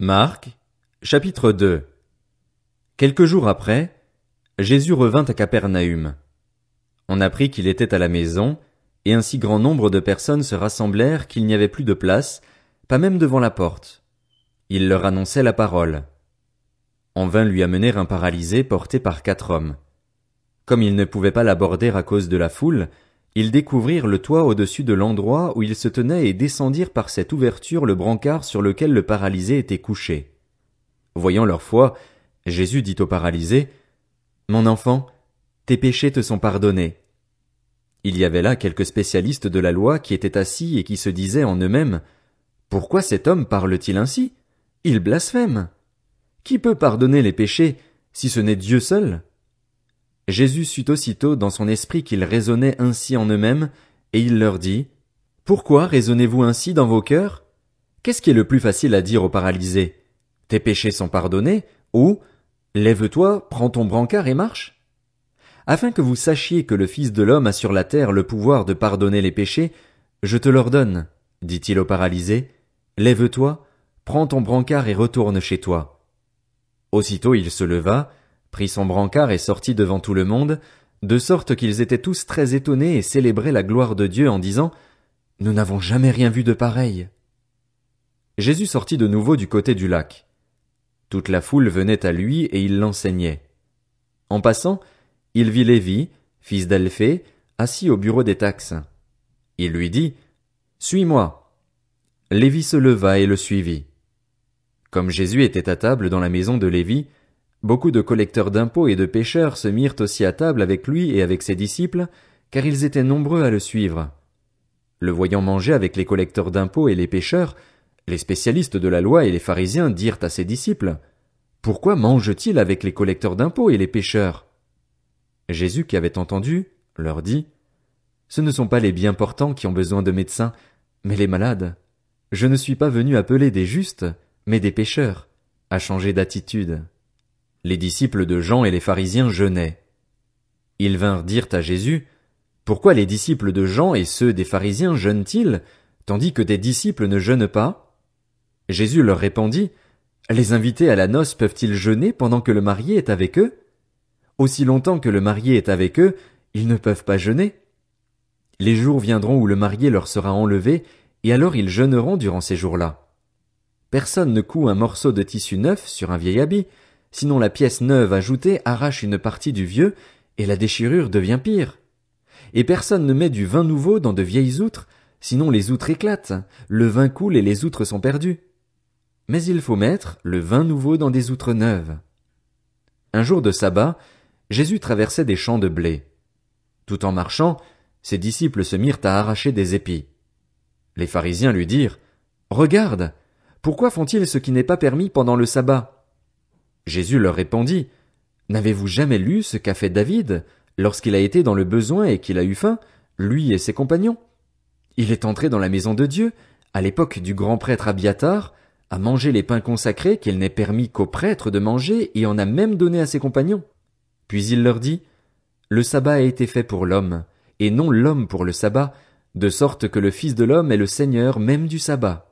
Marc, chapitre 2 Quelques jours après, Jésus revint à Capernaum. On apprit qu'il était à la maison, et un si grand nombre de personnes se rassemblèrent qu'il n'y avait plus de place, pas même devant la porte. Il leur annonçait la parole. On vint lui amener un paralysé porté par quatre hommes. Comme il ne pouvait pas l'aborder à cause de la foule, ils découvrirent le toit au-dessus de l'endroit où ils se tenaient et descendirent par cette ouverture le brancard sur lequel le paralysé était couché. Voyant leur foi, Jésus dit au paralysé, Mon enfant, tes péchés te sont pardonnés. Il y avait là quelques spécialistes de la loi qui étaient assis et qui se disaient en eux-mêmes, Pourquoi cet homme parle-t-il ainsi? Il blasphème. Qui peut pardonner les péchés si ce n'est Dieu seul? Jésus sut aussitôt dans son esprit qu'ils raisonnaient ainsi en eux-mêmes, et il leur dit, Pourquoi raisonnez-vous ainsi dans vos cœurs? Qu'est-ce qui est le plus facile à dire aux paralysés? Tes péchés sont pardonnés, ou, Lève-toi, prends ton brancard et marche? Afin que vous sachiez que le Fils de l'homme a sur la terre le pouvoir de pardonner les péchés, je te l'ordonne, dit-il aux paralysés, lève-toi, prends ton brancard et retourne chez toi. Aussitôt il se leva, prit son brancard et sortit devant tout le monde, de sorte qu'ils étaient tous très étonnés et célébraient la gloire de Dieu en disant Nous n'avons jamais rien vu de pareil. Jésus sortit de nouveau du côté du lac. Toute la foule venait à lui et il l'enseignait. En passant, il vit Lévi, fils d'Alphée, assis au bureau des taxes. Il lui dit, Suis-moi. Lévi se leva et le suivit. Comme Jésus était à table dans la maison de Lévi, Beaucoup de collecteurs d'impôts et de pêcheurs se mirent aussi à table avec lui et avec ses disciples, car ils étaient nombreux à le suivre. Le voyant manger avec les collecteurs d'impôts et les pêcheurs, les spécialistes de la loi et les pharisiens dirent à ses disciples, Pourquoi mange-t-il avec les collecteurs d'impôts et les pêcheurs? Jésus qui avait entendu, leur dit, Ce ne sont pas les bien portants qui ont besoin de médecins, mais les malades. Je ne suis pas venu appeler des justes, mais des pêcheurs, à changer d'attitude les disciples de Jean et les pharisiens jeûnaient. Ils vinrent dire à Jésus, Pourquoi les disciples de Jean et ceux des pharisiens jeûnent-ils, tandis que des disciples ne jeûnent pas? Jésus leur répondit, Les invités à la noce peuvent-ils jeûner pendant que le marié est avec eux? Aussi longtemps que le marié est avec eux, ils ne peuvent pas jeûner. Les jours viendront où le marié leur sera enlevé, et alors ils jeûneront durant ces jours-là. Personne ne coud un morceau de tissu neuf sur un vieil habit, Sinon la pièce neuve ajoutée arrache une partie du vieux, et la déchirure devient pire. Et personne ne met du vin nouveau dans de vieilles outres, sinon les outres éclatent, le vin coule et les outres sont perdues. Mais il faut mettre le vin nouveau dans des outres neuves. Un jour de sabbat, Jésus traversait des champs de blé. Tout en marchant, ses disciples se mirent à arracher des épis. Les pharisiens lui dirent, Regarde, pourquoi font-ils ce qui n'est pas permis pendant le sabbat? Jésus leur répondit, N'avez-vous jamais lu ce qu'a fait David lorsqu'il a été dans le besoin et qu'il a eu faim, lui et ses compagnons? Il est entré dans la maison de Dieu, à l'époque du grand prêtre Abiatar, à manger les pains consacrés qu'il n'est permis qu'aux prêtres de manger et en a même donné à ses compagnons. Puis il leur dit, Le sabbat a été fait pour l'homme, et non l'homme pour le sabbat, de sorte que le Fils de l'homme est le Seigneur même du sabbat.